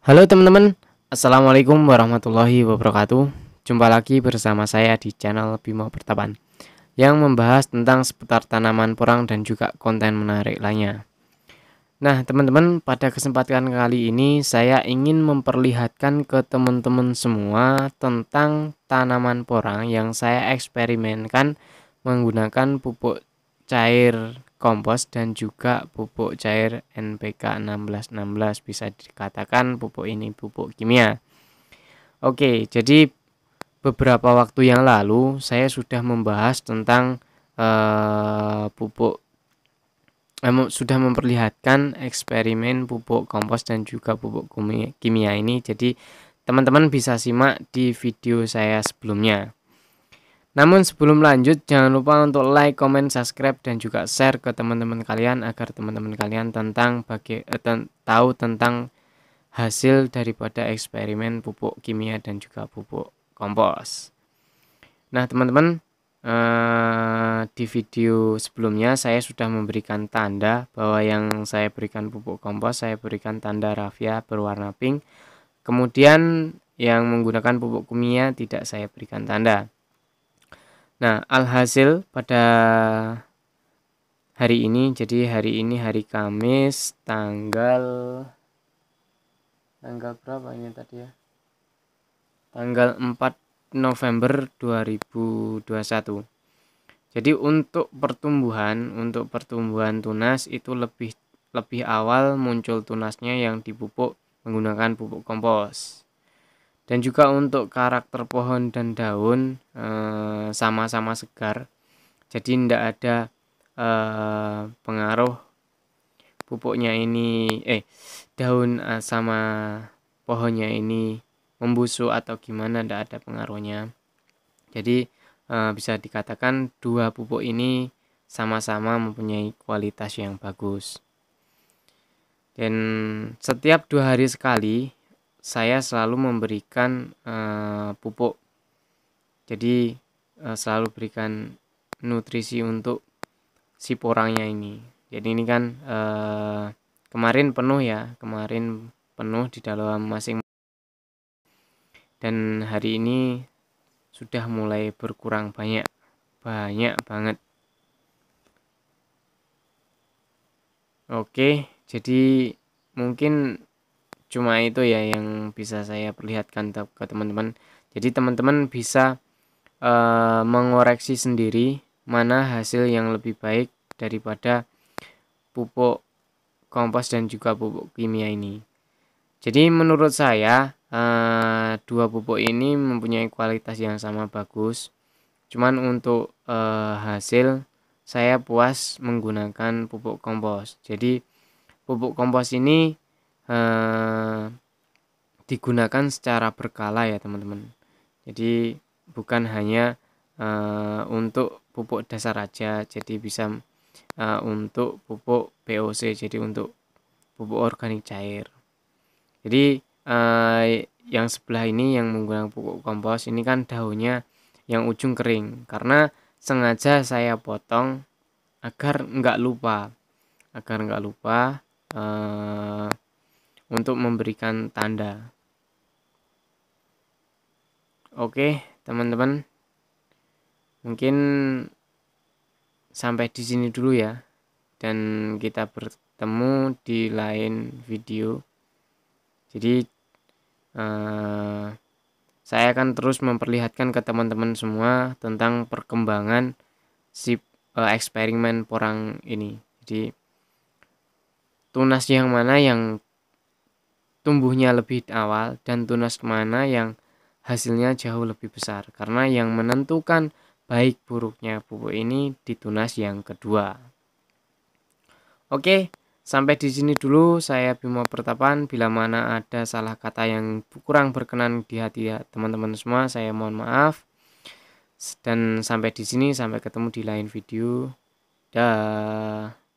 Halo teman-teman, Assalamualaikum warahmatullahi wabarakatuh Jumpa lagi bersama saya di channel Bimo Pertapan Yang membahas tentang seputar tanaman porang dan juga konten menarik lainnya Nah teman-teman, pada kesempatan kali ini saya ingin memperlihatkan ke teman-teman semua Tentang tanaman porang yang saya eksperimenkan menggunakan pupuk cair kompos dan juga pupuk cair NPK 1616 bisa dikatakan pupuk ini pupuk kimia. Oke, jadi beberapa waktu yang lalu saya sudah membahas tentang eh, pupuk eh, sudah memperlihatkan eksperimen pupuk kompos dan juga pupuk kimia ini. Jadi teman-teman bisa simak di video saya sebelumnya. Namun sebelum lanjut, jangan lupa untuk like, comment, subscribe, dan juga share ke teman-teman kalian agar teman-teman kalian tentang bagi eh, ten, tahu tentang hasil daripada eksperimen pupuk kimia dan juga pupuk kompos. Nah teman-teman, eh, di video sebelumnya saya sudah memberikan tanda bahwa yang saya berikan pupuk kompos, saya berikan tanda rafia berwarna pink. Kemudian yang menggunakan pupuk kimia tidak saya berikan tanda. Nah, alhasil pada hari ini, jadi hari ini hari Kamis tanggal tanggal berapa ini tadi ya? Tanggal 4 November 2021. Jadi untuk pertumbuhan, untuk pertumbuhan tunas itu lebih lebih awal muncul tunasnya yang dipupuk menggunakan pupuk kompos dan juga untuk karakter pohon dan daun eh, sama-sama segar jadi tidak ada eh, pengaruh pupuknya ini eh daun eh, sama pohonnya ini membusuk atau gimana tidak ada pengaruhnya jadi bisa dikatakan dua pupuk ini sama-sama mempunyai kualitas yang bagus dan setiap dua hari sekali saya selalu memberikan uh, pupuk. Jadi uh, selalu berikan nutrisi untuk si porangnya ini. Jadi ini kan uh, kemarin penuh ya, kemarin penuh di dalam masing dan hari ini sudah mulai berkurang banyak, banyak banget. Oke, jadi mungkin cuma itu ya yang bisa saya perlihatkan ke teman-teman jadi teman-teman bisa uh, mengoreksi sendiri mana hasil yang lebih baik daripada pupuk kompos dan juga pupuk kimia ini jadi menurut saya uh, dua pupuk ini mempunyai kualitas yang sama bagus cuman untuk uh, hasil saya puas menggunakan pupuk kompos jadi pupuk kompos ini uh, digunakan secara berkala ya teman-teman. Jadi bukan hanya uh, untuk pupuk dasar aja, jadi bisa uh, untuk pupuk POC, jadi untuk pupuk organik cair. Jadi uh, yang sebelah ini yang menggunakan pupuk kompos ini kan daunnya yang ujung kering karena sengaja saya potong agar nggak lupa agar nggak lupa uh, untuk memberikan tanda. Oke, teman-teman. Mungkin sampai di sini dulu ya. Dan kita bertemu di lain video. Jadi eh, saya akan terus memperlihatkan ke teman-teman semua tentang perkembangan si eh, eksperimen porang ini. Jadi tunas yang mana yang tumbuhnya lebih awal dan tunas mana yang hasilnya jauh lebih besar karena yang menentukan baik buruknya pupuk ini di tunas yang kedua. Oke, sampai di sini dulu saya Bimo Pertapan. Bila mana ada salah kata yang kurang berkenan di hati teman-teman semua, saya mohon maaf. Dan sampai di sini sampai ketemu di lain video. Dah.